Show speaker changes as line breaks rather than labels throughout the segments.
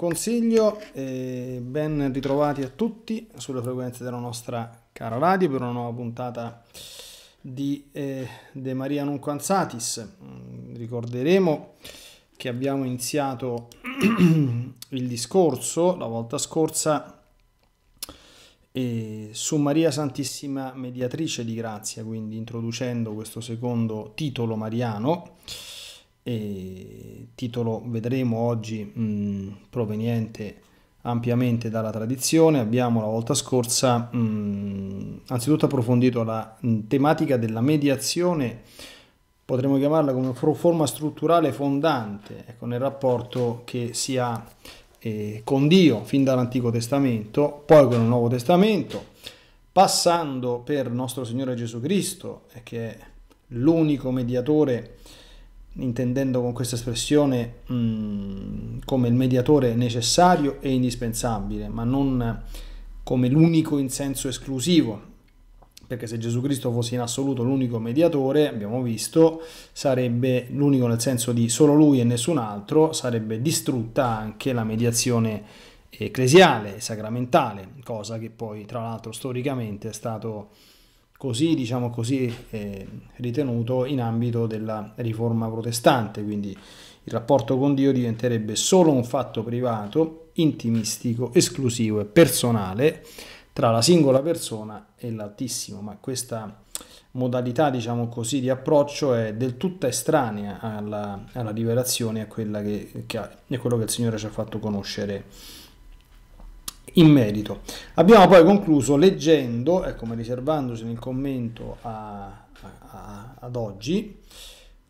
consiglio e ben ritrovati a tutti sulle frequenze della nostra cara radio per una nuova puntata di eh, De Maria Nunquanzatis. Mm, ricorderemo che abbiamo iniziato il discorso la volta scorsa eh, su Maria Santissima Mediatrice di Grazia, quindi introducendo questo secondo titolo mariano e titolo vedremo oggi mh, mm, proveniente ampiamente dalla tradizione. Abbiamo la volta scorsa mh, mm, anzitutto approfondito la mh, mm, tematica della mediazione, potremmo chiamarla come forma strutturale fondante ecco, nel rapporto che si ha eh, con Dio fin dall'Antico Testamento, poi con il Nuovo Testamento, passando per nostro Signore Gesù Cristo, eh, che è l'unico mediatore intendendo con questa espressione mh, mm, come il mediatore necessario e indispensabile, ma non eh, come l'unico in senso esclusivo, perché se Gesù Cristo fosse in assoluto l'unico mediatore, abbiamo visto, sarebbe l'unico nel senso di solo lui e nessun altro, sarebbe distrutta anche la mediazione ecclesiale, sacramentale, cosa che poi tra l'altro storicamente è stato così diciamo così eh, ritenuto in ambito della riforma protestante, quindi il rapporto con Dio diventerebbe solo un fatto privato, intimistico, esclusivo e personale tra la singola persona e l'Altissimo, ma questa modalità diciamo così di approccio è del tutto estranea alla, alla rivelazione e a, che, che a, a quello che il Signore ci ha fatto conoscere in merito. Abbiamo poi concluso leggendo, ecco, eh, ma riservandoci nel commento a, a, ad oggi,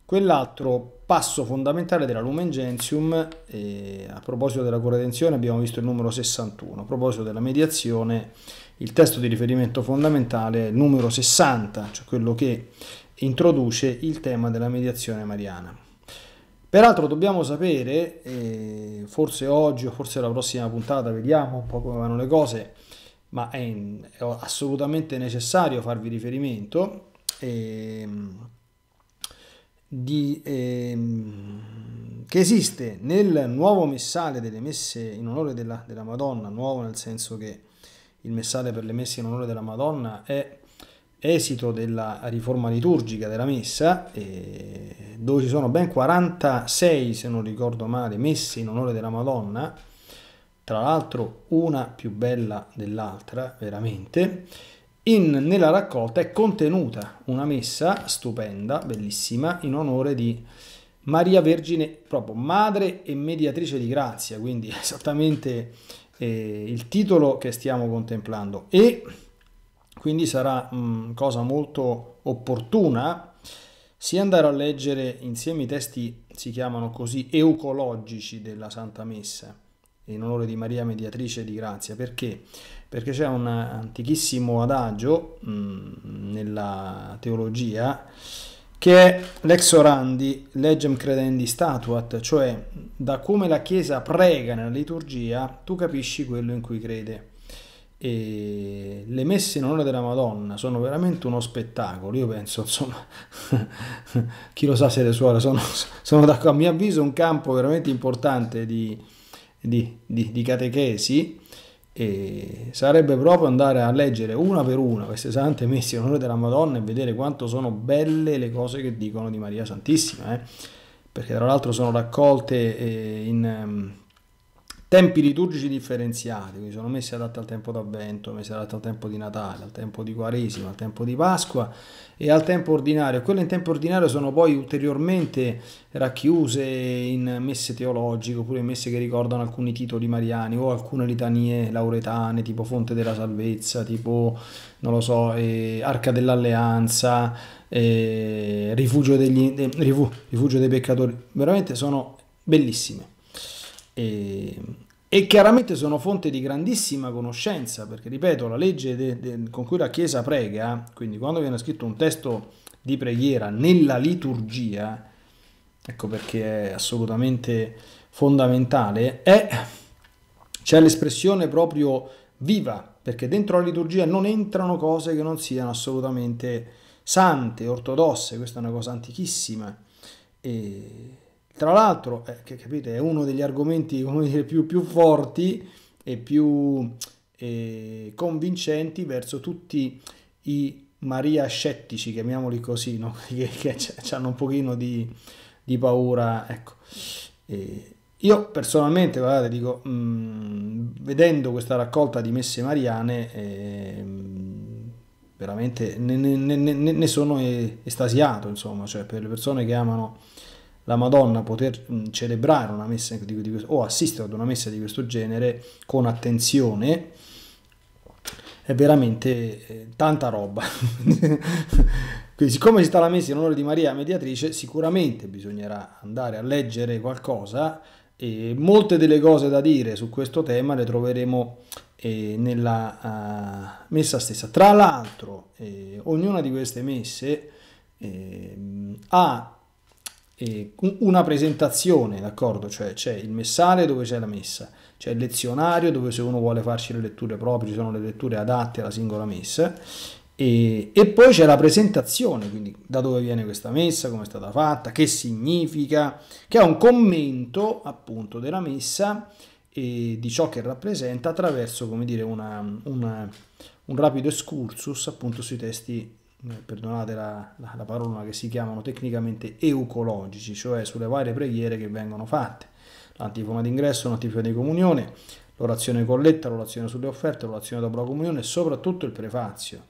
quell'altro passo fondamentale della Lumen Gentium, eh, a proposito della corredenzione abbiamo visto il numero 61, a proposito della mediazione il testo di riferimento fondamentale è il numero 60, cioè quello che introduce il tema della mediazione mariana. Peraltro dobbiamo sapere, eh, forse oggi o forse la prossima puntata, vediamo un po' come vanno le cose, ma è, è assolutamente necessario farvi riferimento, eh, di, eh, che esiste nel nuovo messale delle messe in onore della, della Madonna, nuovo nel senso che il messale per le messe in onore della Madonna è esito della riforma liturgica della messa, eh, dove ci sono ben 46, se non ricordo male, messe in onore della Madonna, tra l'altro una più bella dell'altra, veramente, in, nella raccolta è contenuta una messa stupenda, bellissima, in onore di Maria Vergine, proprio madre e mediatrice di grazia, quindi esattamente eh, il titolo che stiamo contemplando. E quindi sarà mh, mm, cosa molto opportuna sia andare a leggere insieme i testi, si chiamano così, eucologici della Santa Messa, in onore di Maria Mediatrice di Grazia. Perché? Perché c'è un antichissimo adagio mh, mm, nella teologia che è l'ex orandi, legem credendi statuat, cioè da come la Chiesa prega nella liturgia tu capisci quello in cui crede e le messe in onore della Madonna sono veramente uno spettacolo. Io penso, insomma, chi lo sa se le suore sono, sono d'accordo. A mio avviso, un campo veramente importante di, di, di, di catechesi e sarebbe proprio andare a leggere una per una queste sante messe in onore della Madonna e vedere quanto sono belle le cose che dicono di Maria Santissima, eh? perché tra l'altro sono raccolte eh, in ehm, tempi liturgici differenziati, quindi sono messe adatte al tempo d'avvento, messe adatte al tempo di Natale, al tempo di Quaresima, al tempo di Pasqua e al tempo ordinario. Quelle in tempo ordinario sono poi ulteriormente racchiuse in messe teologiche oppure messe che ricordano alcuni titoli mariani o alcune litanie lauretane tipo Fonte della Salvezza, tipo non lo so, eh, Arca dell'Alleanza, eh, rifugio, degli, eh, rifugio dei peccatori. Veramente sono bellissime. E, ehm, e chiaramente sono fonte di grandissima conoscenza, perché ripeto, la legge de, de, con cui la Chiesa prega, quindi quando viene scritto un testo di preghiera nella liturgia, ecco perché è assolutamente fondamentale, è c'è l'espressione proprio viva, perché dentro la liturgia non entrano cose che non siano assolutamente sante, ortodosse, questa è una cosa antichissima. E tra l'altro, eh, che capite, è uno degli argomenti dire, più, più, forti e più eh, convincenti verso tutti i Maria scettici, chiamiamoli così, no? che, che hanno un pochino di, di paura. Ecco. E io personalmente, guardate, dico, mh, mm, vedendo questa raccolta di messe mariane, eh, veramente ne, ne, ne, ne, sono estasiato, insomma, cioè per le persone che amano la Madonna poter celebrare una messa di, di, o assistere ad una messa di questo genere con attenzione è veramente eh, tanta roba. Quindi, siccome si sta la messa in onore di Maria Mediatrice, sicuramente bisognerà andare a leggere qualcosa e molte delle cose da dire su questo tema le troveremo eh, nella uh, messa stessa. Tra l'altro, eh, ognuna di queste messe eh, ha eh, una presentazione, d'accordo? Cioè c'è il messale dove c'è la messa, c'è il lezionario dove se uno vuole farci le letture proprie ci sono le letture adatte alla singola messa e, e poi c'è la presentazione, quindi da dove viene questa messa, come è stata fatta, che significa, che è un commento appunto della messa e di ciò che rappresenta attraverso, come dire, una, una, un rapido excursus appunto sui testi eh, perdonate la, la, la parola, che si chiamano tecnicamente eucologici, cioè sulle varie preghiere che vengono fatte. L'antifona d'ingresso, l'antifona di comunione, l'orazione colletta, l'orazione sulle offerte, l'orazione dopo la comunione e soprattutto il prefazio.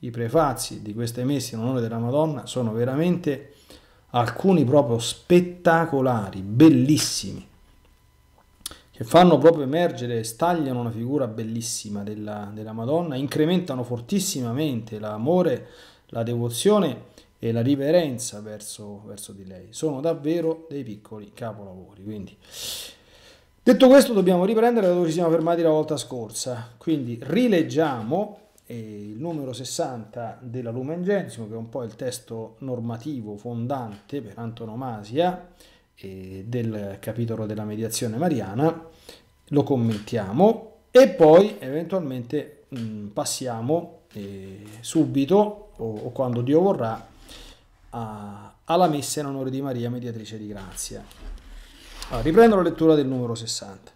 I prefazi di queste messe in onore della Madonna sono veramente alcuni proprio spettacolari, bellissimi che cioè, fanno proprio emergere, stagliano una figura bellissima della, della Madonna, incrementano fortissimamente l'amore, la devozione e la riverenza verso, verso di lei. Sono davvero dei piccoli capolavori. Quindi. Detto questo dobbiamo riprendere da dove ci siamo fermati la volta scorsa, quindi rileggiamo eh, il numero 60 della Lumen Gentium, che è un po' il testo normativo fondante per antonomasia, del capitolo della mediazione mariana, lo commentiamo e poi eventualmente mm, passiamo eh, subito o, quando Dio vorrà alla messa in onore di Maria, mediatrice di grazia. Allora, riprendo la lettura del numero 60.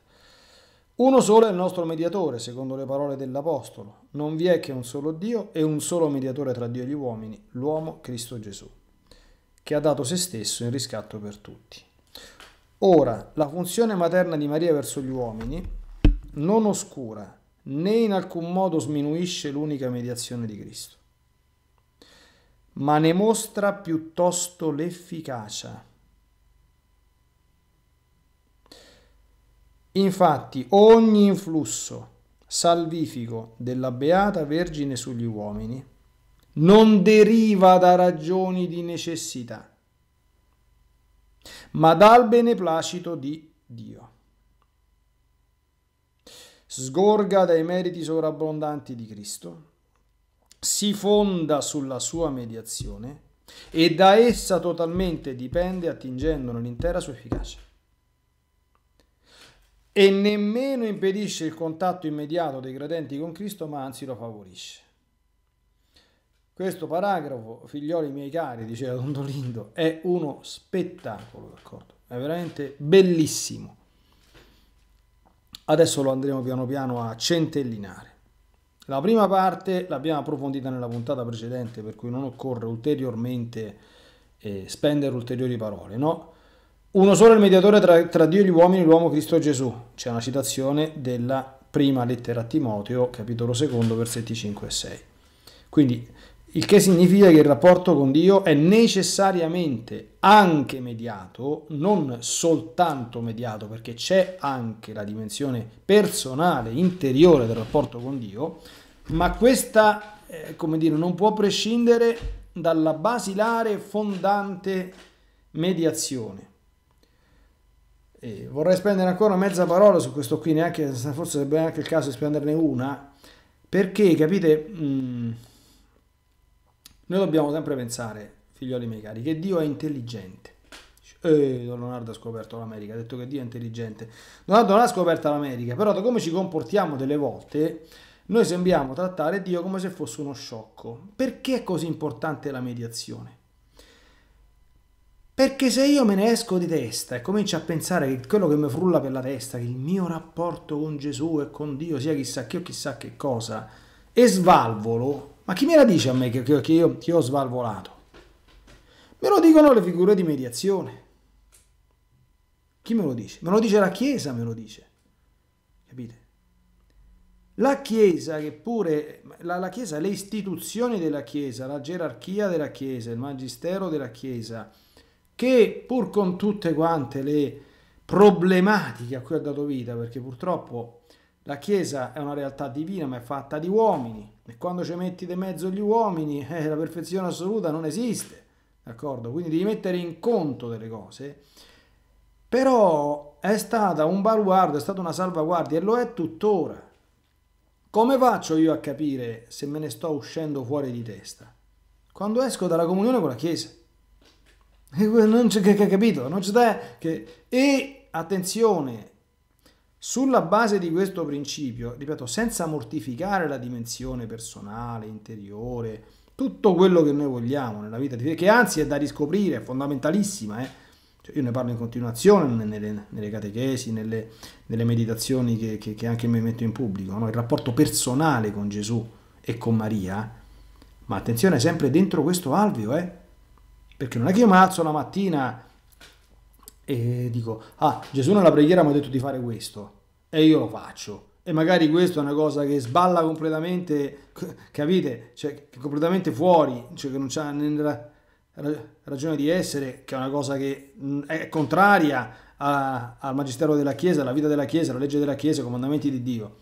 Uno solo è il nostro mediatore, secondo le parole dell'Apostolo. Non vi è che un solo Dio e un solo mediatore tra Dio e gli uomini, l'uomo Cristo Gesù, che ha dato se stesso in riscatto per tutti. Ora, la funzione materna di Maria verso gli uomini non oscura né in alcun modo sminuisce l'unica mediazione di Cristo, ma ne mostra piuttosto l'efficacia. Infatti ogni influsso salvifico della Beata Vergine sugli uomini non deriva da ragioni di necessità, ma dal beneplacito di Dio. Sgorga dai meriti sovrabbondanti di Cristo, si fonda sulla sua mediazione e da essa totalmente dipende attingendone l'intera sua efficacia. E nemmeno impedisce il contatto immediato dei credenti con Cristo, ma anzi lo favorisce. Questo paragrafo, figlioli miei cari, diceva Don Dolindo, è uno spettacolo, d'accordo? È veramente bellissimo. Adesso lo andremo piano piano a centellinare. La prima parte l'abbiamo approfondita nella puntata precedente, per cui non occorre ulteriormente eh, spendere ulteriori parole, no? Uno solo è il mediatore tra, tra Dio e gli uomini, l'uomo Cristo Gesù. C'è una citazione della prima lettera a Timoteo, capitolo secondo, versetti 5 e 6. Quindi il che significa che il rapporto con Dio è necessariamente anche mediato, non soltanto mediato, perché c'è anche la dimensione personale, interiore del rapporto con Dio, ma questa, eh, come dire, non può prescindere dalla basilare fondante mediazione. E vorrei spendere ancora mezza parola su questo qui, neanche, forse sarebbe anche il caso di spenderne una, perché capite... Mh, mm, noi dobbiamo sempre pensare, figlioli miei cari, che Dio è intelligente. Eh, Don Leonardo ha scoperto l'America, ha detto che Dio è intelligente. Don Leonardo non ha scoperto l'America, però da come ci comportiamo delle volte, noi sembriamo trattare Dio come se fosse uno sciocco. Perché è così importante la mediazione? Perché se io me ne esco di testa e comincio a pensare che quello che mi frulla per la testa, che il mio rapporto con Gesù e con Dio sia chissà che o chissà che cosa, e svalvolo, ma chi me la dice a me che, che, io, che io ho svalvolato? Me lo dicono le figure di mediazione. Chi me lo dice? Me lo dice la Chiesa, me lo dice. Capite? La Chiesa, che pure, la, la Chiesa, le istituzioni della Chiesa, la gerarchia della Chiesa, il magistero della Chiesa, che pur con tutte quante le problematiche a cui ha dato vita, perché purtroppo la Chiesa è una realtà divina ma è fatta di uomini, e quando ci metti di mezzo gli uomini, eh, la perfezione assoluta non esiste, d'accordo? Quindi devi mettere in conto delle cose. Però è stata un baluardo, è stata una salvaguardia e lo è tuttora. Come faccio io a capire se me ne sto uscendo fuori di testa? Quando esco dalla comunione con la Chiesa. Non c'è che capito, non c'è che... E attenzione, sulla base di questo principio, ripeto, senza mortificare la dimensione personale, interiore, tutto quello che noi vogliamo nella vita, che anzi è da riscoprire, è fondamentalissima. Eh? Cioè io ne parlo in continuazione nelle, nelle catechesi, nelle, nelle meditazioni che, che, che, anche mi metto in pubblico, no? il rapporto personale con Gesù e con Maria, ma attenzione sempre dentro questo alveo, eh? perché non è che io mi alzo la mattina e dico, ah, Gesù nella preghiera mi ha detto di fare questo e io lo faccio. E magari questa è una cosa che sballa completamente, capite? Cioè, completamente fuori, cioè che non c'ha nella ragione di essere, che è una cosa che è contraria a, al magistero della Chiesa, alla vita della Chiesa, alla legge della Chiesa, ai comandamenti di Dio.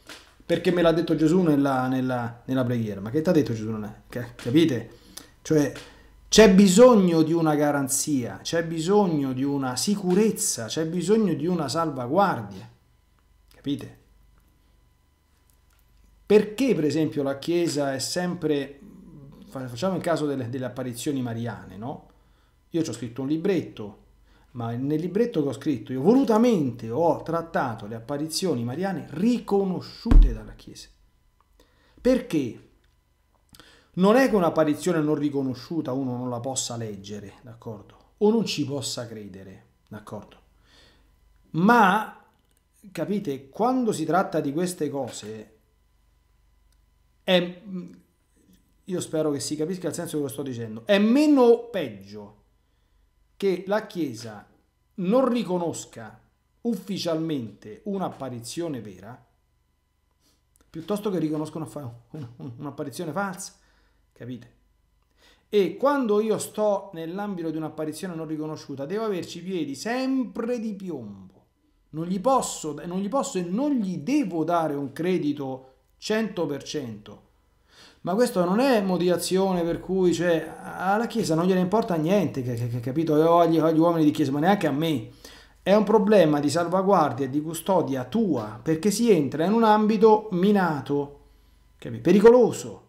Perché me l'ha detto Gesù nella, nella, nella preghiera? Ma che ti ha detto Gesù? Non è? Capite? Cioè, c'è bisogno di una garanzia, c'è bisogno di una sicurezza, c'è bisogno di una salvaguardia. Capite? Perché per esempio la Chiesa è sempre, facciamo il caso delle, delle apparizioni mariane, no? Io ci ho scritto un libretto, ma nel libretto che ho scritto io volutamente ho trattato le apparizioni mariane riconosciute dalla Chiesa. Perché? Non è che un'apparizione non riconosciuta uno non la possa leggere, d'accordo? O non ci possa credere, d'accordo? Ma capite, quando si tratta di queste cose, è, mm, io spero che si capisca il senso che lo sto dicendo, è meno peggio che la Chiesa non riconosca ufficialmente un'apparizione vera, piuttosto che riconosca un'apparizione falsa. Capite? E quando io sto nell'ambito di un'apparizione non riconosciuta, devo averci i piedi sempre di piombo. Non gli, posso, non gli posso e non gli devo dare un credito 100%. Ma questo non è motivazione per cui cioè, alla Chiesa non gliene importa niente, capito? O agli, agli uomini di Chiesa, ma neanche a me. È un problema di salvaguardia e di custodia tua, perché si entra in un ambito minato, capito? pericoloso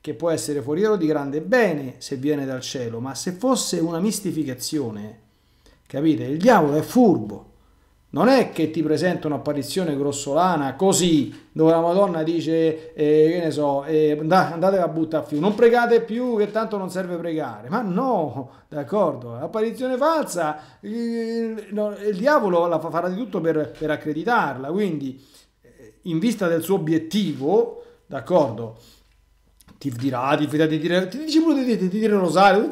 che può essere foriero di grande bene se viene dal cielo, ma se fosse una mistificazione, capite? Il diavolo è furbo. Non è che ti presenta un'apparizione grossolana così, dove la Madonna dice, eh, che ne so, eh, andate a buttare più, non pregate più che tanto non serve pregare. Ma no, d'accordo, apparizione falsa, il, no, il diavolo la farà di tutto per, per accreditarla, quindi eh, in vista del suo obiettivo, d'accordo, ti dirà, ah, ti fida di dire, ti dice pure di, di, di dire Rosario,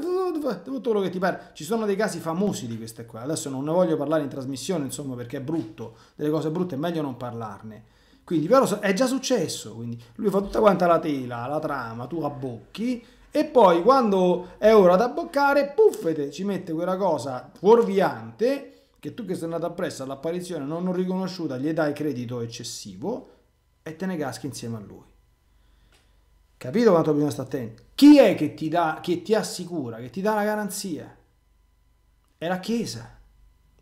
tutto quello che ti pare. Ci sono dei casi famosi di queste qua. Adesso non ne voglio parlare in trasmissione, insomma, perché è brutto. Delle cose brutte è meglio non parlarne. Quindi, però, è già successo. Quindi, lui fa tutta quanta la tela, la trama, tu abbocchi. E poi, quando è ora da abboccare, puffete, ci mette quella cosa fuorviante che tu che sei andato appresso all'apparizione non riconosciuta gli dai credito eccessivo e te ne caschi insieme a lui. Capito quanto bisogna stare attenti? Chi è che ti, dà, che ti assicura, che ti dà la garanzia? È la Chiesa.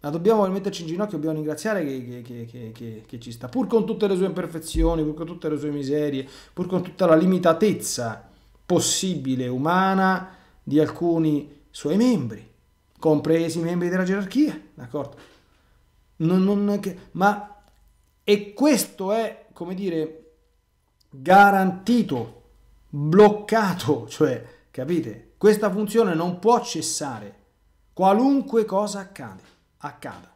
La dobbiamo metterci in ginocchio, dobbiamo ringraziare che, che, che, che, ci sta, pur con tutte le sue imperfezioni, pur con tutte le sue miserie, pur con tutta la limitatezza possibile umana di alcuni suoi membri, compresi i membri della gerarchia, d'accordo? Non, non, ma e questo è, come dire, garantito bloccato, cioè, capite? Questa funzione non può cessare, qualunque cosa accade, accada.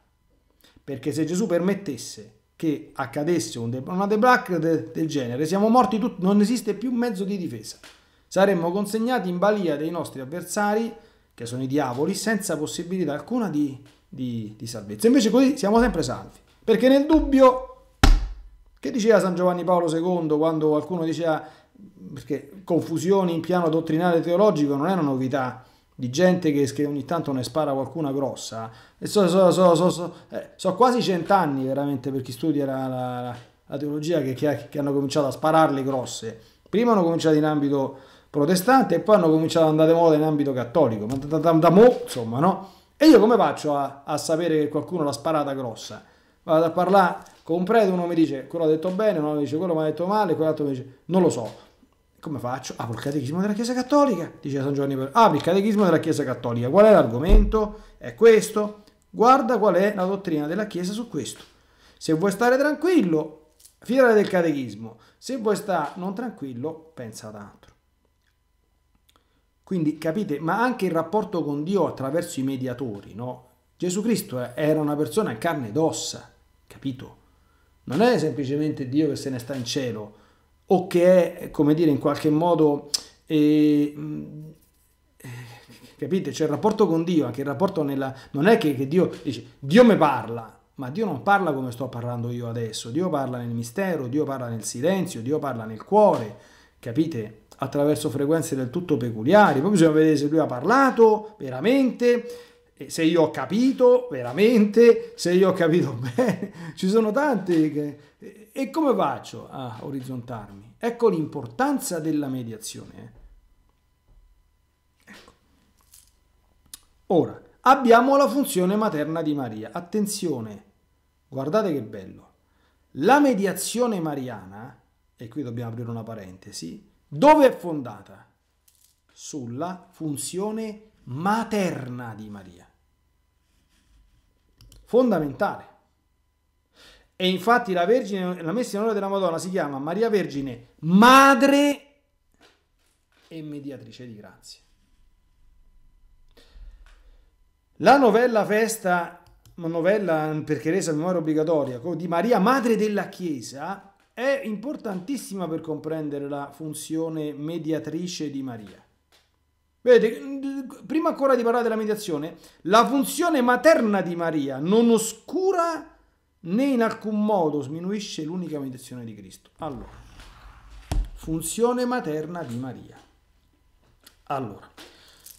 Perché se Gesù permettesse che accadesse un una debacle del genere, siamo morti tutti, non esiste più mezzo di difesa. Saremmo consegnati in balia dei nostri avversari, che sono i diavoli, senza possibilità alcuna di, di, di salvezza. Invece così siamo sempre salvi. Perché nel dubbio, che diceva San Giovanni Paolo II quando qualcuno diceva perché confusioni in piano dottrinale teologico non è una novità di gente che, che ogni tanto ne spara qualcuna grossa e so, so, so, so eh, quasi cent'anni veramente per chi studia la, la, la teologia che, che, che hanno cominciato a spararle grosse prima hanno cominciato in ambito protestante e poi hanno cominciato ad andare di moda in ambito cattolico ma da, da, da mo insomma no e io come faccio a, a sapere che qualcuno l'ha sparata grossa vado a parlare con un prete uno mi dice quello ha detto bene uno mi dice quello mi ha detto male quell'altro mi dice non lo so come faccio? Apro ah, il catechismo della Chiesa Cattolica, dice San Giovanni Paolo. Apri ah, il catechismo della Chiesa Cattolica. Qual è l'argomento? È questo. Guarda qual è la dottrina della Chiesa su questo. Se vuoi stare tranquillo, fidati del catechismo. Se vuoi stare non tranquillo, pensa ad altro. Quindi capite, ma anche il rapporto con Dio attraverso i mediatori, no? Gesù Cristo era una persona in carne ed ossa, capito? Non è semplicemente Dio che se ne sta in cielo, o che è, come dire, in qualche modo... Eh, eh capite? C'è cioè, il rapporto con Dio, anche il rapporto nella... Non è che, che Dio dice, Dio mi parla, ma Dio non parla come sto parlando io adesso, Dio parla nel mistero, Dio parla nel silenzio, Dio parla nel cuore, capite? Attraverso frequenze del tutto peculiari, poi bisogna vedere se lui ha parlato veramente, se io ho capito veramente, se io ho capito bene, ci sono tanti che... E come faccio a orizzontarmi? Ecco l'importanza della mediazione. Eh. Ecco. Ora, abbiamo la funzione materna di Maria. Attenzione, guardate che bello. La mediazione mariana, e qui dobbiamo aprire una parentesi, dove è fondata? Sulla funzione materna di Maria fondamentale. E infatti la Vergine, la messa in onore della Madonna si chiama Maria Vergine, madre e mediatrice di grazie. La novella festa, novella perché resa memoria obbligatoria, di Maria Madre della Chiesa, è importantissima per comprendere la funzione mediatrice di Maria. Vedete, prima ancora di parlare della mediazione, la funzione materna di Maria non oscura né in alcun modo sminuisce l'unica mediazione di Cristo. Allora, funzione materna di Maria. Allora,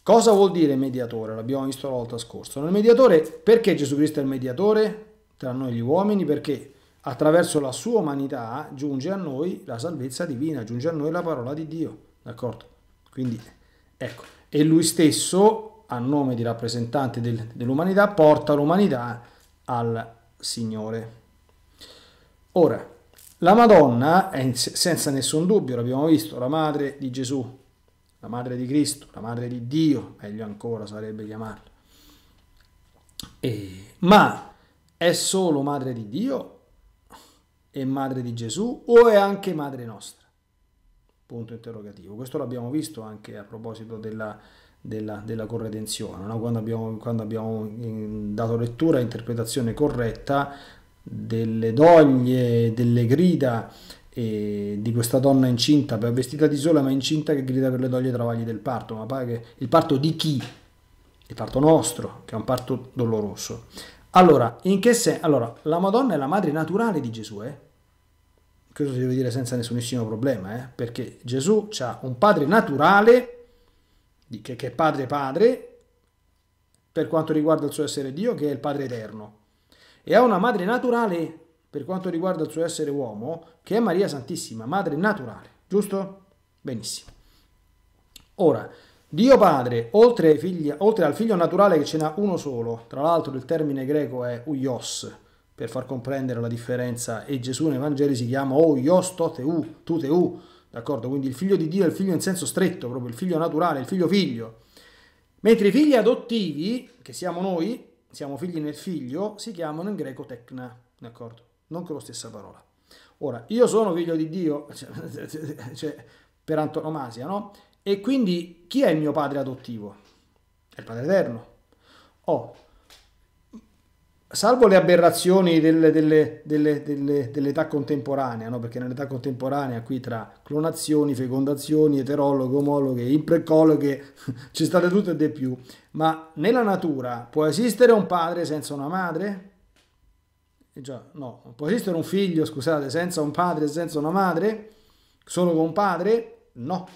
cosa vuol dire mediatore? L'abbiamo visto la volta scorsa. Il mediatore, perché Gesù Cristo è il mediatore tra noi gli uomini? Perché attraverso la sua umanità giunge a noi la salvezza divina, giunge a noi la parola di Dio. D'accordo? Quindi Ecco, e lui stesso, a nome di rappresentante del, dell'umanità, porta l'umanità al Signore. Ora, la Madonna è in, senza nessun dubbio, l'abbiamo visto, la madre di Gesù, la madre di Cristo, la madre di Dio, meglio ancora sarebbe chiamarla. E, ma è solo madre di Dio e madre di Gesù o è anche madre nostra? punto interrogativo. Questo l'abbiamo visto anche a proposito della, della, della corredenzione, no? quando abbiamo, quando abbiamo mm, dato lettura e interpretazione corretta delle doglie, delle grida di questa donna incinta, vestita di sola ma incinta che grida per le doglie e travagli del parto, ma pare il parto di chi? Il parto nostro, che è un parto doloroso. Allora, in che senso? Allora, la Madonna è la madre naturale di Gesù, eh? questo si deve dire senza nessunissimo problema, eh? perché Gesù ha un padre naturale, che, è padre padre, per quanto riguarda il suo essere Dio, che è il padre eterno, e ha una madre naturale, per quanto riguarda il suo essere uomo, che è Maria Santissima, madre naturale, giusto? Benissimo. Ora, Dio Padre, oltre, figli, oltre al figlio naturale che ce n'ha uno solo, tra l'altro il termine greco è uios, per far comprendere la differenza e Gesù nei Vangeli si chiama o oh, io teu, tu teu, d'accordo? Quindi il figlio di Dio è il figlio in senso stretto, proprio il figlio naturale, il figlio figlio. Mentre i figli adottivi, che siamo noi, siamo figli nel figlio, si chiamano in greco tecna, d'accordo? Non con la stessa parola. Ora, io sono figlio di Dio, cioè, cioè, per antonomasia, no? E quindi chi è il mio padre adottivo? È il Padre Eterno. Oh, salvo le aberrazioni delle, delle, delle, dell'età contemporanea, no? perché nell'età contemporanea qui tra clonazioni, fecondazioni, eterologhe, omologhe, imprecologhe, ci state tutte e di più, ma nella natura può esistere un padre senza una madre? Eh già, no, può esistere un figlio, scusate, senza un padre e senza una madre? Solo con un padre? No.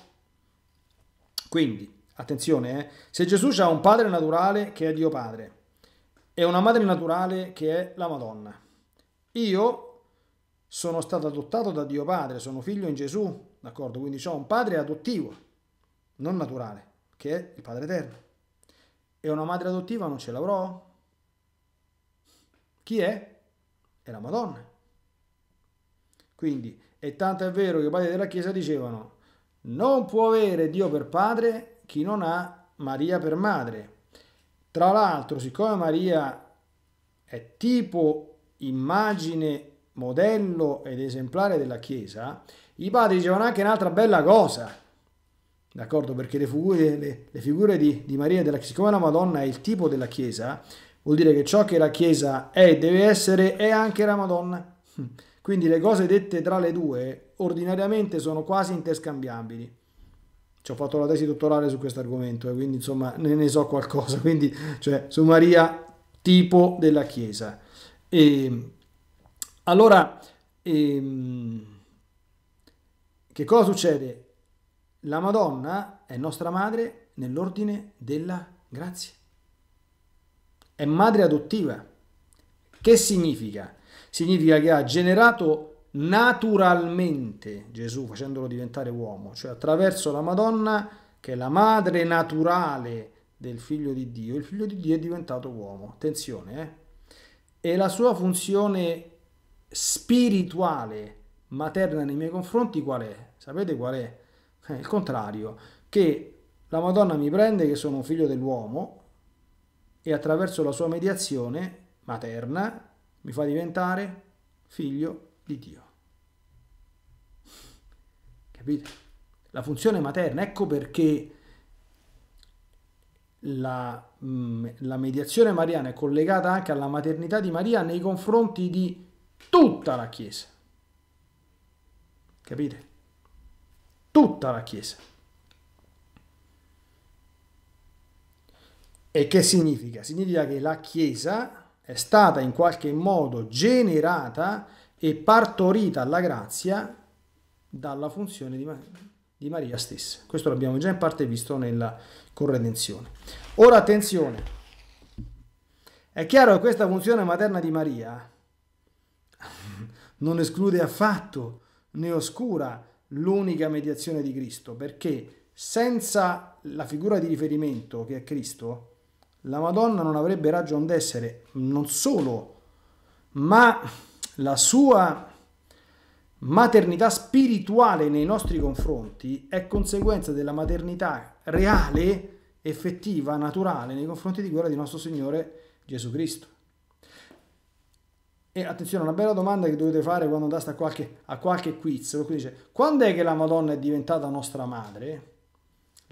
Quindi, attenzione, eh? se Gesù ha un padre naturale che è Dio Padre, e una madre naturale che è la Madonna. Io sono stato adottato da Dio Padre, sono figlio in Gesù, d'accordo? Quindi ho un padre adottivo, non naturale, che è il Padre Eterno. E una madre adottiva non ce l'avrò? Chi è? È la Madonna. Quindi, è tanto è vero che i padri della Chiesa dicevano, non può avere Dio per padre chi non ha Maria per madre, tra l'altro, siccome Maria è tipo immagine, modello ed esemplare della Chiesa, i padri dicevano anche un'altra bella cosa, d'accordo? Perché le figure, le, le figure di, di, Maria, della, siccome la Madonna è il tipo della Chiesa, vuol dire che ciò che la Chiesa è e deve essere è anche la Madonna. Quindi le cose dette tra le due ordinariamente sono quasi interscambiabili ci ho fatto la tesi dottorale su questo argomento e eh, quindi insomma ne, ne, so qualcosa, quindi cioè su Maria tipo della Chiesa. E, ehm, allora, ehm, che cosa succede? La Madonna è nostra madre nell'ordine della grazia. È madre adottiva. Che significa? Significa che ha generato naturalmente Gesù facendolo diventare uomo, cioè attraverso la Madonna che è la madre naturale del figlio di Dio, il figlio di Dio è diventato uomo, attenzione, eh? e la sua funzione spirituale materna nei miei confronti qual è? Sapete qual è? È eh, il contrario, che la Madonna mi prende che sono figlio dell'uomo e attraverso la sua mediazione materna mi fa diventare figlio di Dio. Capite? La funzione materna, ecco perché la, mm, la mediazione mariana è collegata anche alla maternità di Maria nei confronti di tutta la Chiesa. Capite? Tutta la Chiesa. E che significa? Significa che la Chiesa è stata in qualche modo generata e partorita alla grazia dalla funzione di, Ma- di Maria stessa. Questo l'abbiamo già in parte visto nella corredenzione. Ora attenzione, è chiaro che questa funzione materna di Maria non esclude affatto né oscura l'unica mediazione di Cristo, perché senza la figura di riferimento che è Cristo, la Madonna non avrebbe ragione d'essere non solo, ma la sua maternità spirituale nei nostri confronti è conseguenza della maternità reale, effettiva, naturale nei confronti di quella di nostro Signore Gesù Cristo. E attenzione, una bella domanda che dovete fare quando andate a qualche, a qualche quiz, quando dice, quando è che la Madonna è diventata nostra madre?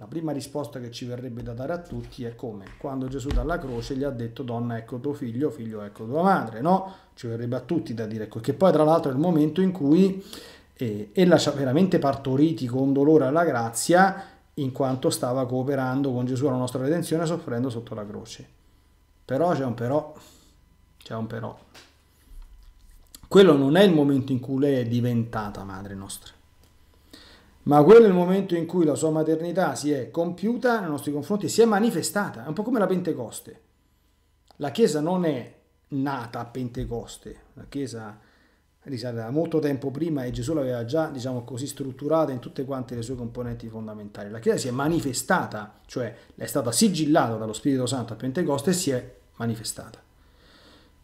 La prima risposta che ci verrebbe da dare a tutti è come quando Gesù dalla croce gli ha detto donna ecco tuo figlio, figlio ecco tua madre, no? Ci verrebbe a tutti da dire ecco, che poi tra l'altro è il momento in cui eh, ella ci ha veramente partoriti con dolore alla grazia in quanto stava cooperando con Gesù alla nostra redenzione soffrendo sotto la croce. Però c'è un però, c'è un però. Quello non è il momento in cui lei è diventata madre nostra ma quello è il momento in cui la sua maternità si è compiuta nei nostri confronti, si è manifestata, è un po' come la Pentecoste. La Chiesa non è nata a Pentecoste, la Chiesa risale da molto tempo prima e Gesù l'aveva già, diciamo così, strutturata in tutte quante le sue componenti fondamentali. La Chiesa si è manifestata, cioè è stata sigillata dallo Spirito Santo a Pentecoste e si è manifestata.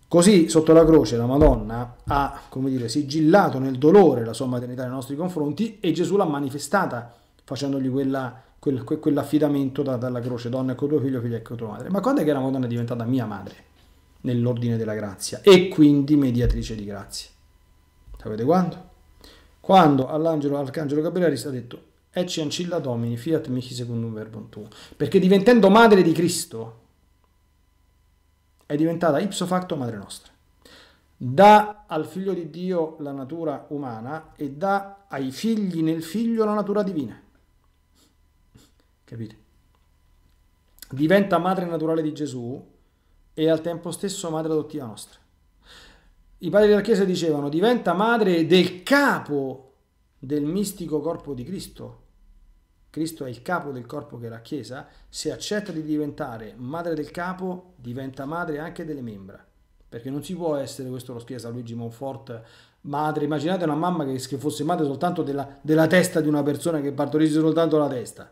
Così sotto la croce la Madonna ha, come dire, sigillato nel dolore la sua maternità nei nostri confronti e Gesù l'ha manifestata facendogli quella, quel, que, quell'affidamento da, dalla croce, donna ecco tuo figlio, figlio ecco tua madre. Ma quando è che la Madonna è diventata mia madre nell'ordine della grazia e quindi mediatrice di grazia? Sapete quando? Quando all'angelo, all'arcangelo Gabriele si detto Ecce ancilla domini, fiat mihi un verbum tuo, perché diventando madre di Cristo è diventata ipso facto madre nostra. Dà al figlio di Dio la natura umana e dà ai figli nel figlio la natura divina. Capite? Diventa madre naturale di Gesù e al tempo stesso madre adottiva nostra. I padri della Chiesa dicevano diventa madre del capo del mistico corpo di Cristo, Cristo è il capo del corpo che è la Chiesa, se accetta di diventare madre del capo, diventa madre anche delle membra. Perché non si può essere, questo lo spiega Luigi Monfort, madre. Immaginate una mamma che fosse madre soltanto della, della testa di una persona che partorisce soltanto la testa.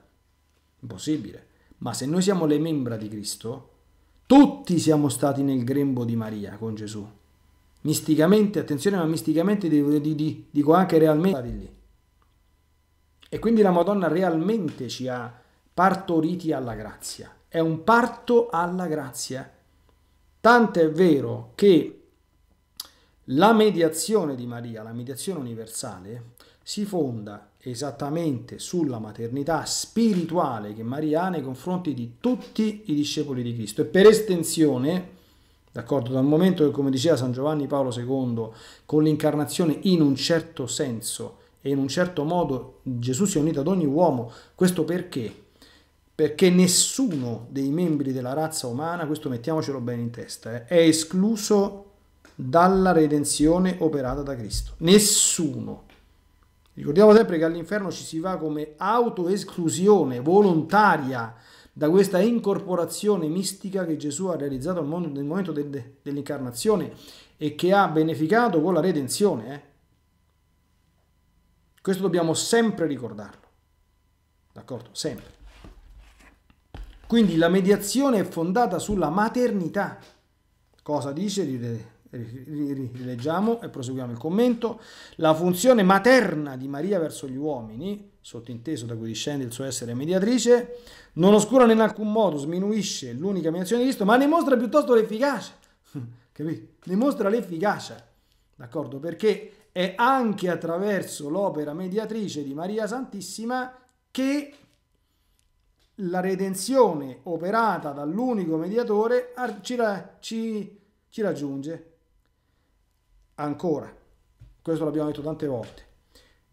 Impossibile. Ma se noi siamo le membra di Cristo, tutti siamo stati nel grembo di Maria con Gesù. Misticamente, attenzione, ma misticamente dico anche realmente lì. E quindi la Madonna realmente ci ha partoriti alla grazia. È un parto alla grazia. Tant'è vero che la mediazione di Maria, la mediazione universale, si fonda esattamente sulla maternità spirituale che Maria ha nei confronti di tutti i discepoli di Cristo e per estensione, d'accordo, dal momento che come diceva San Giovanni Paolo II, con l'incarnazione in un certo senso e in un certo modo Gesù si è unito ad ogni uomo. Questo perché? Perché nessuno dei membri della razza umana, questo mettiamocelo bene in testa, eh, è escluso dalla redenzione operata da Cristo. Nessuno. Ricordiamo sempre che all'inferno ci si va come autoesclusione volontaria da questa incorporazione mistica che Gesù ha realizzato nel momento dell'incarnazione e che ha beneficato con la redenzione. Eh. Questo dobbiamo sempre ricordarlo. D'accordo? Sempre. Quindi la mediazione è fondata sulla maternità. Cosa dice? Rileggiamo e proseguiamo il commento. La funzione materna di Maria verso gli uomini, sottinteso da cui discende il suo essere mediatrice, non oscura in alcun modo, sminuisce l'unica mediazione di Cristo, ma ne mostra piuttosto l'efficacia. Capito? Ne mostra l'efficacia. D'accordo? Perché è anche attraverso l'opera mediatrice di Maria Santissima che la redenzione operata dall'unico mediatore ci, ci, ci raggiunge. Ancora, questo l'abbiamo detto tante volte,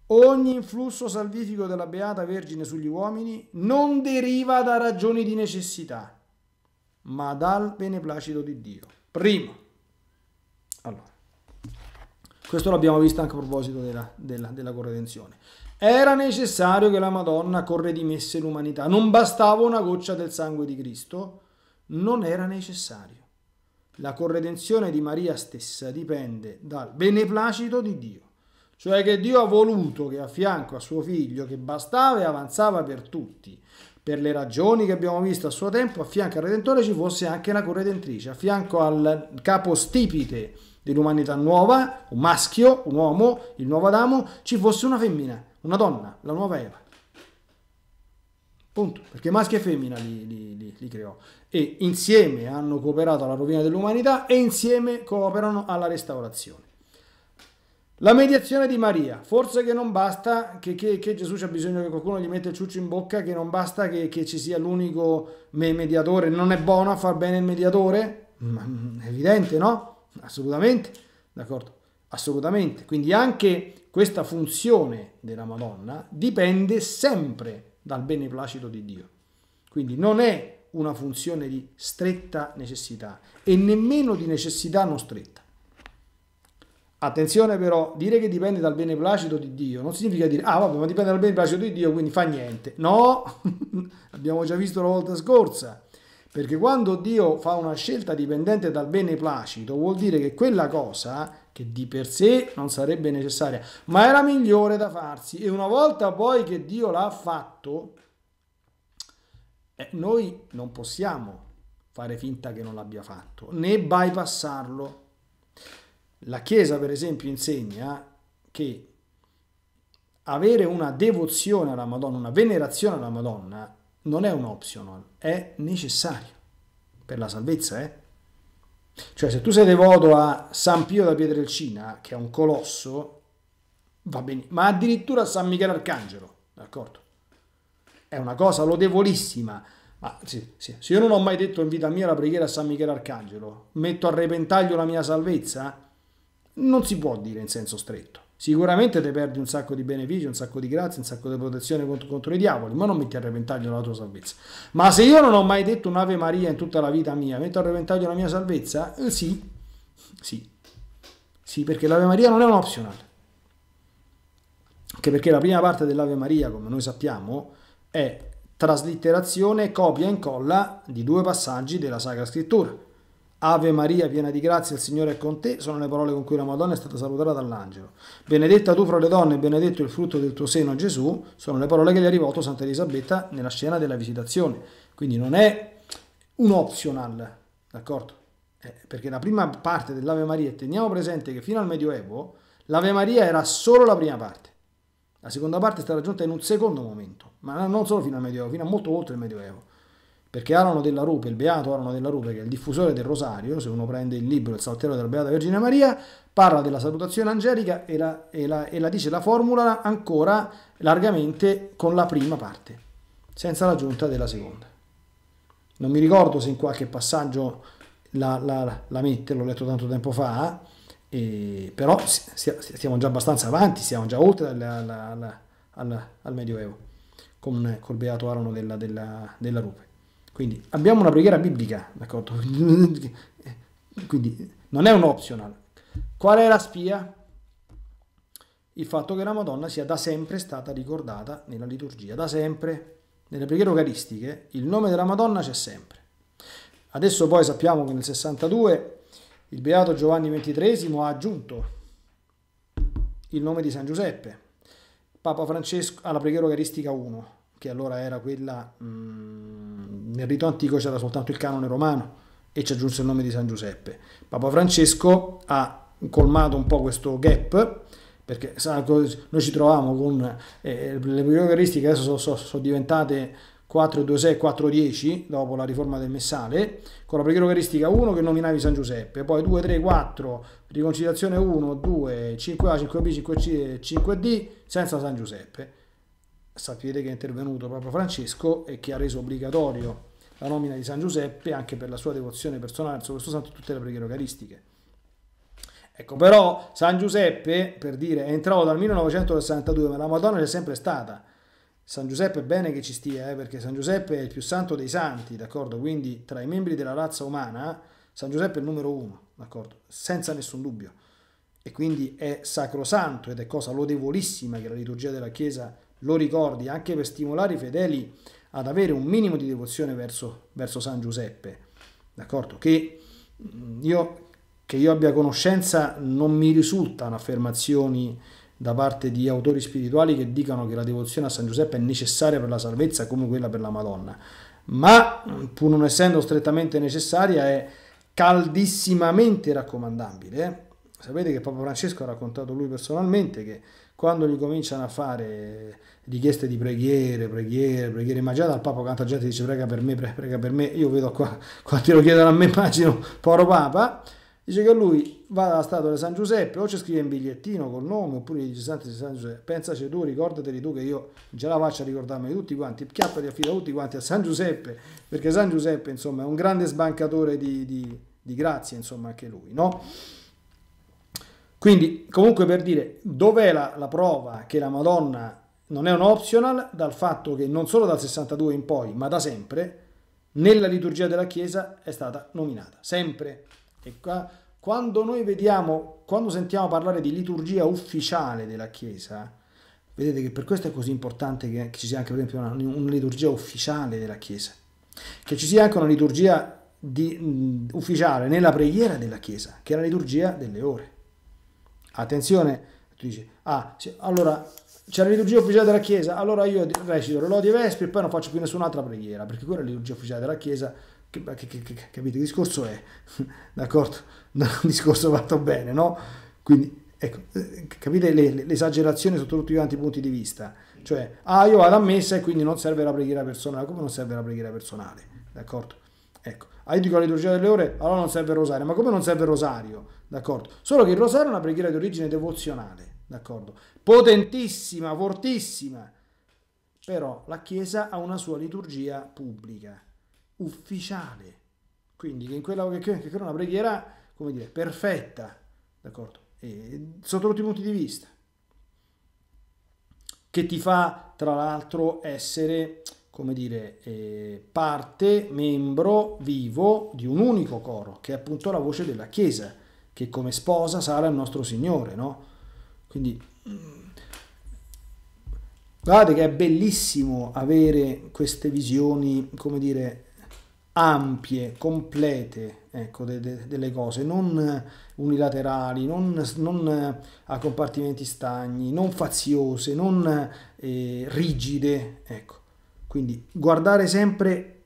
ogni influsso salvifico della Beata Vergine sugli uomini non deriva da ragioni di necessità, ma dal beneplacito di Dio. Primo, questo l'abbiamo visto anche a proposito della, della, della corredenzione. Era necessario che la Madonna corredimesse l'umanità. Non bastava una goccia del sangue di Cristo, non era necessario. La corredenzione di Maria stessa dipende dal beneplacito di Dio, cioè che Dio ha voluto che a fianco a suo figlio, che bastava e avanzava per tutti, per le ragioni che abbiamo visto a suo tempo, a fianco al Redentore ci fosse anche la corredentrice, a fianco al capostipite dell'umanità nuova, un maschio, un uomo, il nuovo Adamo, ci fosse una femmina, una donna, la nuova Eva. Punto, perché maschio e femmina li, li, li, li creò e insieme hanno cooperato alla rovina dell'umanità e insieme cooperano alla restaurazione. La mediazione di Maria, forse che non basta, che, che, che Gesù c'ha bisogno che qualcuno gli metta il ciuccio in bocca, che non basta che, che ci sia l'unico mediatore, non è buono a far bene il mediatore? Ma, mm, è evidente, no? assolutamente, d'accordo? Assolutamente. Quindi anche questa funzione della Madonna dipende sempre dal beneplacito di Dio. Quindi non è una funzione di stretta necessità e nemmeno di necessità non stretta. Attenzione però, dire che dipende dal beneplacito di Dio non significa dire ah vabbè ma dipende dal beneplacito di Dio quindi fa niente. No, abbiamo già visto la volta scorsa perché quando Dio fa una scelta dipendente dal beneplacito, vuol dire che quella cosa, che di per sé non sarebbe necessaria, ma era migliore da farsi, e una volta poi che Dio l'ha fatto, eh, noi non possiamo fare finta che non l'abbia fatto, né bypassarlo. La Chiesa, per esempio, insegna che avere una devozione alla Madonna, una venerazione alla Madonna, non è un optional, è necessario per la salvezza, eh? Cioè, se tu sei devoto a San Pio da Pietrelcina, che è un colosso, va bene, ma addirittura a San Michele Arcangelo, d'accordo? È una cosa lodevolissima. Ma sì, sì. se io non ho mai detto in vita mia la preghiera a San Michele Arcangelo, metto a repentaglio la mia salvezza, non si può dire in senso stretto. Sicuramente te perdi un sacco di benefici, un sacco di grazie, un sacco di protezione contro, contro i diavoli, ma non metti a repentaglio la tua salvezza. Ma se io non ho mai detto un'Ave Maria in tutta la vita mia, metto a repentaglio la mia salvezza? Eh, sì, sì, sì, perché l'Ave Maria non è un optional. Anche perché la prima parte dell'Ave Maria, come noi sappiamo, è traslitterazione, copia e incolla di due passaggi della Sacra Scrittura Ave Maria, piena di grazia, il Signore è con te, sono le parole con cui la Madonna è stata salutata dall'angelo. Benedetta tu fra le donne, benedetto il frutto del tuo seno, Gesù, sono le parole che gli ha rivolto Santa Elisabetta nella scena della visitazione. Quindi non è un optional, d'accordo? Eh, perché la prima parte dell'Ave Maria, e teniamo presente che fino al Medioevo l'Ave Maria era solo la prima parte. La seconda parte è stata raggiunta in un secondo momento, ma non solo fino al Medioevo, fino a molto oltre il Medioevo perché Arano della Rupe, il beato Arano della Rupe, che è il diffusore del Rosario, se uno prende il libro Il saltero della Beata Vergine Maria, parla della salutazione angelica e la, e la, e la dice la formula ancora largamente con la prima parte, senza l'aggiunta della seconda. Non mi ricordo se in qualche passaggio la, la, la mette, l'ho letto tanto tempo fa, eh, però siamo già abbastanza avanti, siamo già oltre alla, al, al Medioevo, con, il beato Arano della, della, della Rupe. Quindi abbiamo una preghiera biblica, d'accordo? Quindi non è un optional. Qual è la spia? Il fatto che la Madonna sia da sempre stata ricordata nella liturgia, da sempre. Nelle preghiere eucaristiche il nome della Madonna c'è sempre. Adesso poi sappiamo che nel 62 il beato Giovanni XXIII ha aggiunto il nome di San Giuseppe, Papa Francesco alla preghiera eucaristica 1, che allora era quella, mh, mm, nel rito antico c'era soltanto il canone romano e ci aggiunse il nome di San Giuseppe. Papa Francesco ha colmato un po' questo gap perché sa, noi ci troviamo con eh, le preghiere eucaristiche adesso sono so, so diventate 426 e 410 dopo la riforma del Messale, con la preghiera eucaristica 1 che nominavi San Giuseppe, poi 2, 3, 4, riconciliazione 1, 2, 5A, 5B, 5C, 5D senza San Giuseppe sapete che è intervenuto proprio Francesco e che ha reso obbligatorio la nomina di San Giuseppe anche per la sua devozione personale verso questo santo e tutte le preghiere eucaristiche. Ecco, però San Giuseppe, per dire, è entrato dal 1962, ma la Madonna c'è sempre stata. San Giuseppe è bene che ci stia, eh, perché San Giuseppe è il più santo dei santi, d'accordo? Quindi tra i membri della razza umana, San Giuseppe è il numero uno, d'accordo? Senza nessun dubbio. E quindi è sacrosanto ed è cosa lodevolissima che la liturgia della Chiesa lo ricordi anche per stimolare i fedeli ad avere un minimo di devozione verso, verso San Giuseppe, d'accordo? Che mm, io, che io abbia conoscenza non mi risultano affermazioni da parte di autori spirituali che dicano che la devozione a San Giuseppe è necessaria per la salvezza come quella per la Madonna, ma mm, pur non essendo strettamente necessaria è caldissimamente raccomandabile. Sapete che Papa Francesco ha raccontato lui personalmente che quando gli cominciano a fare richieste di preghiere, preghiere, preghiere, ma già dal Papa quanta gente dice prega per me, prega per me, io vedo qua, quanti lo chiedono a me, immagino, povero Papa, dice che lui va alla statua di San Giuseppe, o ci scrive in bigliettino col nome, oppure gli dice Santi di San Giuseppe, pensaci tu, ricordateli tu che io ce la faccio a ricordarmi tutti quanti, chiappati affida tutti quanti a San Giuseppe, perché San Giuseppe, insomma, è un grande sbancatore di, di, di grazie, insomma, anche lui, no? Quindi, comunque per dire, dov'è la, la prova che la Madonna non è un optional dal fatto che non solo dal 62 in poi, ma da sempre, nella liturgia della Chiesa è stata nominata. Sempre. E qua, quando noi vediamo, quando sentiamo parlare di liturgia ufficiale della Chiesa, vedete che per questo è così importante che ci sia anche per esempio una, una liturgia ufficiale della Chiesa, che ci sia anche una liturgia di, mh, ufficiale nella preghiera della Chiesa, che è la liturgia delle ore. Attenzione, tu dici, ah, sì, allora c'è la liturgia ufficiale della Chiesa, allora io recito l'olio e vespri e poi non faccio più nessun'altra preghiera, perché quella è la liturgia ufficiale della Chiesa, che, che, che, che capite? Che discorso è? D'accordo? Un discorso fatto bene, no? Quindi, ecco, eh, capite l'esagerazione sotto tutti quanti i punti di vista? Cioè, ah, io vado a messa e quindi non serve la preghiera personale, come non serve la preghiera personale? D'accordo? Ecco, Ah, io dico la liturgia delle ore, allora non serve il rosario. Ma come non serve il rosario? D'accordo? Solo che il rosario è una preghiera di origine devozionale, d'accordo? Potentissima, fortissima. Però la Chiesa ha una sua liturgia pubblica, ufficiale. Quindi che in quella che, che è una preghiera, come dire, perfetta, d'accordo? E, sotto tutti i punti di vista. Che ti fa, tra l'altro, essere come dire, eh, parte, membro vivo di un unico coro, che è appunto la voce della Chiesa, che come sposa sarà il nostro Signore, no? Quindi mm, guardate che è bellissimo avere queste visioni, come dire, ampie, complete, ecco, de, de, delle cose, non unilaterali, non, non, a compartimenti stagni, non faziose, non eh, rigide, ecco. Quindi guardare sempre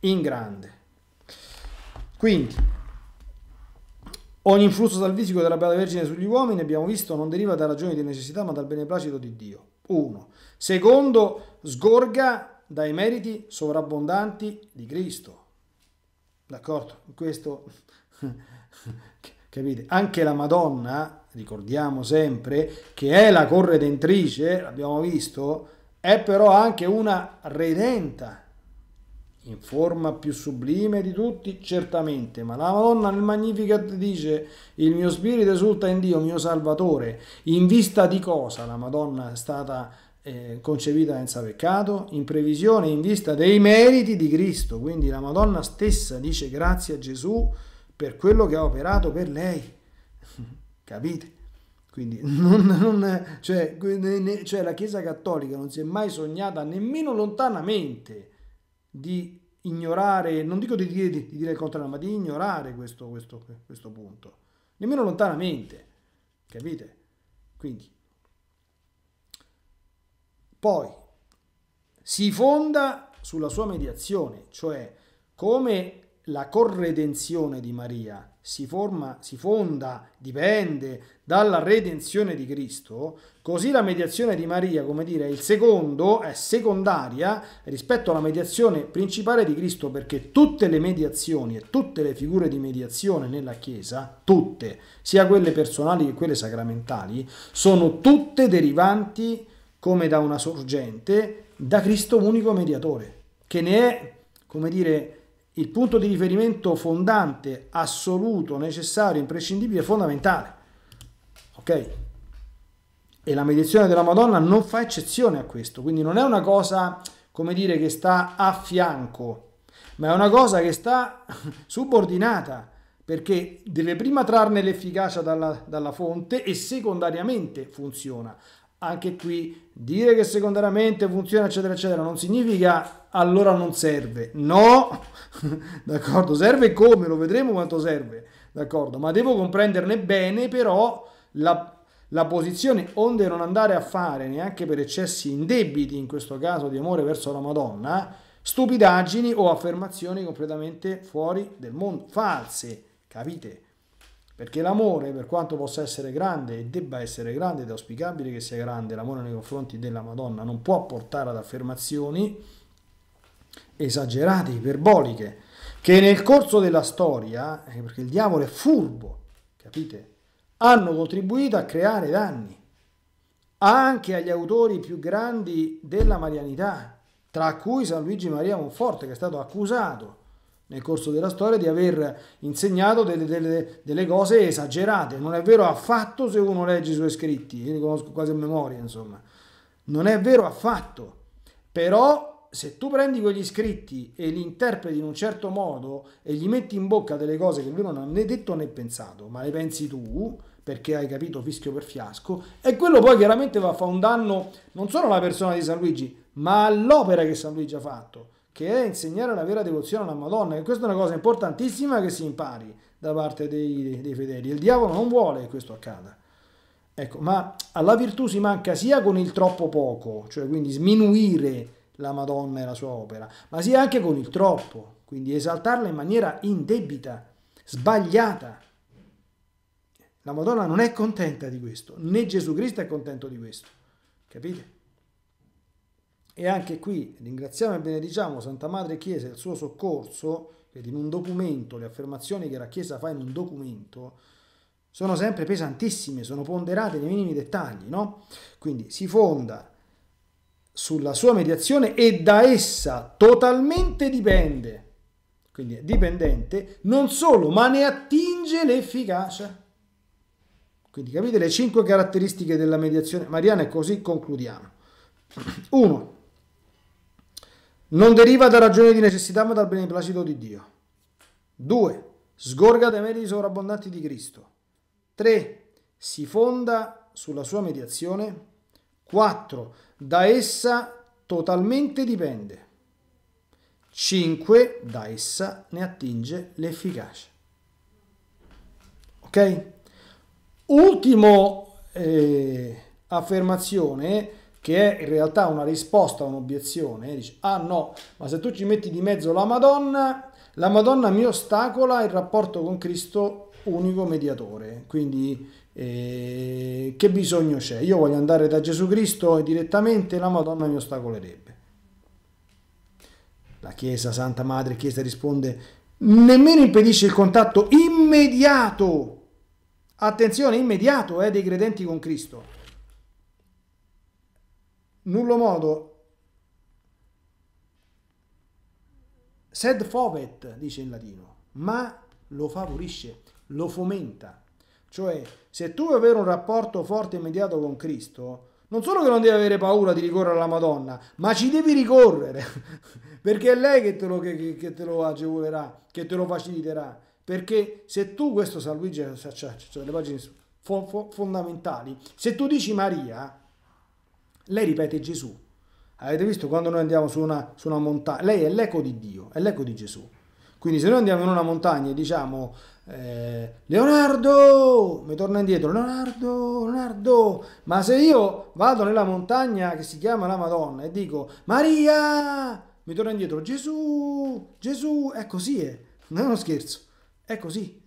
in grande. Quindi ogni influsso salvifico della Beata Vergine sugli uomini, abbiamo visto, non deriva da ragioni di necessità, ma dal beneplacito di Dio. 1. Secondo, sgorga dai meriti sovrabbondanti di Cristo. D'accordo? Questo capite? Anche la Madonna, ricordiamo sempre, che è la corredentrice, l'abbiamo visto, è però anche una redenta, in forma più sublime di tutti, certamente, ma la Madonna nel Magnificat dice il mio spirito esulta in Dio, mio Salvatore, in vista di cosa la Madonna è stata eh, concepita senza peccato, in previsione, in vista dei meriti di Cristo, quindi la Madonna stessa dice grazie a Gesù per quello che ha operato per lei, capite? Quindi non, non, cioè, cioè la Chiesa Cattolica non si è mai sognata nemmeno lontanamente di ignorare, non dico di dire, di dire il contrario, ma di ignorare questo, questo, questo punto. Nemmeno lontanamente, capite? Quindi, poi, si fonda sulla sua mediazione, cioè come la corredenzione di Maria si, forma, si fonda, dipende dalla redenzione di Cristo, così la mediazione di Maria, come dire, è il secondo è secondaria rispetto alla mediazione principale di Cristo, perché tutte le mediazioni e tutte le figure di mediazione nella Chiesa, tutte, sia quelle personali che quelle sacramentali, sono tutte derivanti come da una sorgente da Cristo unico mediatore, che ne è, come dire, il punto di riferimento fondante, assoluto, necessario, imprescindibile, fondamentale. Ok? E la mediazione della Madonna non fa eccezione a questo, quindi non è una cosa, come dire, che sta a fianco, ma è una cosa che sta subordinata, perché deve prima trarne l'efficacia dalla, dalla fonte e secondariamente funziona. Anche qui dire che secondariamente funziona, eccetera, eccetera, non significa allora non serve. No, d'accordo, serve come, lo vedremo quanto serve, d'accordo, ma devo comprenderne bene però la, la posizione onde non andare a fare neanche per eccessi indebiti, in questo caso di amore verso la Madonna, stupidaggini o affermazioni completamente fuori del mondo, false, capite? Perché l'amore, per quanto possa essere grande e debba essere grande ed auspicabile che sia grande l'amore nei confronti della Madonna, non può portare ad affermazioni esagerate, iperboliche, che nel corso della storia, eh, perché il diavolo è furbo, capite, hanno contribuito a creare danni anche agli autori più grandi della marianità, tra cui San Luigi Maria Monforte, che è stato accusato nel corso della storia di aver insegnato delle, delle, delle cose esagerate. Non è vero affatto se uno legge i suoi scritti, io li conosco quasi a memoria, insomma. Non è vero affatto. Però se tu prendi quegli scritti e li interpreti in un certo modo e gli metti in bocca delle cose che lui non ha né detto né pensato, ma le pensi tu, perché hai capito fischio per fiasco, e quello poi chiaramente va a fa fare un danno non solo alla persona di San Luigi, ma all'opera che San Luigi ha fatto, che è insegnare la vera devozione alla Madonna, e questa è una cosa importantissima che si impari da parte dei, dei fedeli. Il diavolo non vuole che questo accada. Ecco, ma alla virtù si manca sia con il troppo poco, cioè quindi sminuire la Madonna e la sua opera, ma sia anche con il troppo, quindi esaltarla in maniera indebita, sbagliata. La Madonna non è contenta di questo, né Gesù Cristo è contento di questo, capite? E anche qui ringraziamo e benediciamo Santa Madre Chiesa e il suo soccorso, in un documento, le affermazioni che la Chiesa fa in un documento, sono sempre pesantissime, sono ponderate nei minimi dettagli, no? Quindi si fonda sulla sua mediazione e da essa totalmente dipende, quindi è dipendente, non solo, ma ne attinge l'efficacia. Quindi capite le cinque caratteristiche della mediazione mariana e così concludiamo. 1. Non deriva da ragione di necessità ma dal beneplacito di Dio. 2. Sgorga dai meriti sovrabbondanti di Cristo. 3. Si fonda sulla sua mediazione 4. Da essa totalmente dipende. 5. Da essa ne attinge l'efficacia. Ok? Ultima eh, affermazione che è in realtà una risposta a un'obiezione. Dice, ah no, ma se tu ci metti di mezzo la Madonna, la Madonna mi ostacola il rapporto con Cristo unico mediatore. Quindi eh, che bisogno c'è? Io voglio andare da Gesù Cristo e direttamente la Madonna mi ostacolerebbe. La Chiesa, Santa Madre Chiesa risponde, nemmeno impedisce il contatto immediato, attenzione, immediato eh, dei credenti con Cristo. Nullo modo, sed fovet, dice in latino, ma lo favorisce, lo fomenta. Cioè, se tu vuoi avere un rapporto forte e immediato con Cristo, non solo che non devi avere paura di ricorrere alla Madonna, ma ci devi ricorrere, perché è lei che te lo, che, che te lo agevolerà, che te lo faciliterà. Perché se tu, questo San Luigi, cioè, cioè le pagine fondamentali, se tu dici Maria, lei ripete Gesù. Avete visto quando noi andiamo su una, su una montagna? Lei è l'eco di Dio, è l'eco di Gesù. Quindi se noi andiamo in una montagna e diciamo eh, Leonardo, mi torna indietro, Leonardo, Leonardo, ma se io vado nella montagna che si chiama la Madonna e dico Maria, mi torna indietro Gesù, Gesù, è così, è. Eh. non è uno scherzo, è così.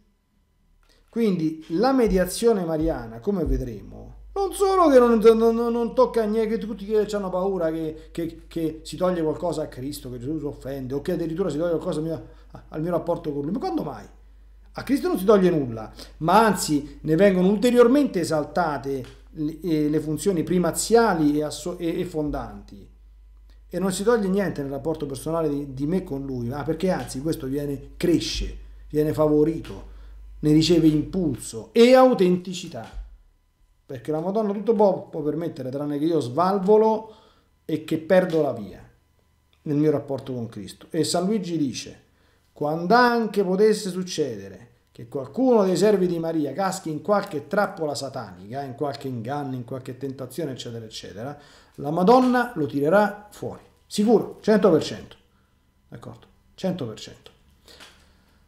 Quindi la mediazione mariana, come vedremo, non solo che non, non, non tocca a niente, che tutti che hanno paura che, che, che, si toglie qualcosa a Cristo, che Gesù si offende, o che addirittura si toglie qualcosa a mia al mio rapporto con lui. Ma quando mai? A Cristo non si toglie nulla, ma anzi ne vengono ulteriormente esaltate le eh, funzioni primaziali e, asso- e fondanti. E non si toglie niente nel rapporto personale di, di me con lui, ma perché anzi questo viene, cresce, viene favorito, ne riceve impulso e autenticità. Perché la Madonna tutto può, può permettere, tranne che io svalvolo e che perdo la via nel mio rapporto con Cristo. E San Luigi dice, quando anche potesse succedere che qualcuno dei servi di Maria caschi in qualche trappola satanica, in qualche inganno, in qualche tentazione, eccetera, eccetera, la Madonna lo tirerà fuori. Sicuro, 100%. D'accordo? 100%.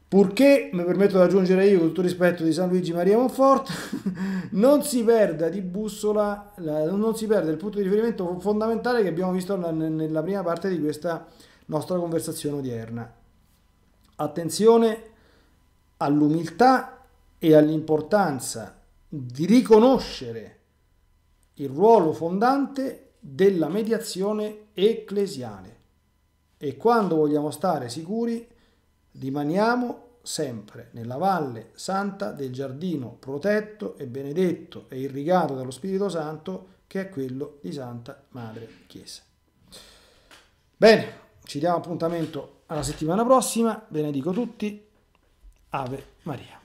Purché, mi permetto di aggiungere io, con tutto rispetto di San Luigi Maria Monfort, non si perda di bussola, non si perda il punto di riferimento fondamentale che abbiamo visto nella prima parte di questa nostra conversazione odierna, Attenzione all'umiltà e all'importanza di riconoscere il ruolo fondante della mediazione ecclesiale e quando vogliamo stare sicuri rimaniamo sempre nella valle santa del giardino protetto e benedetto e irrigato dallo Spirito Santo che è quello di Santa Madre Chiesa. Bene, ci diamo appuntamento alla settimana prossima, benedico tutti, Ave Maria.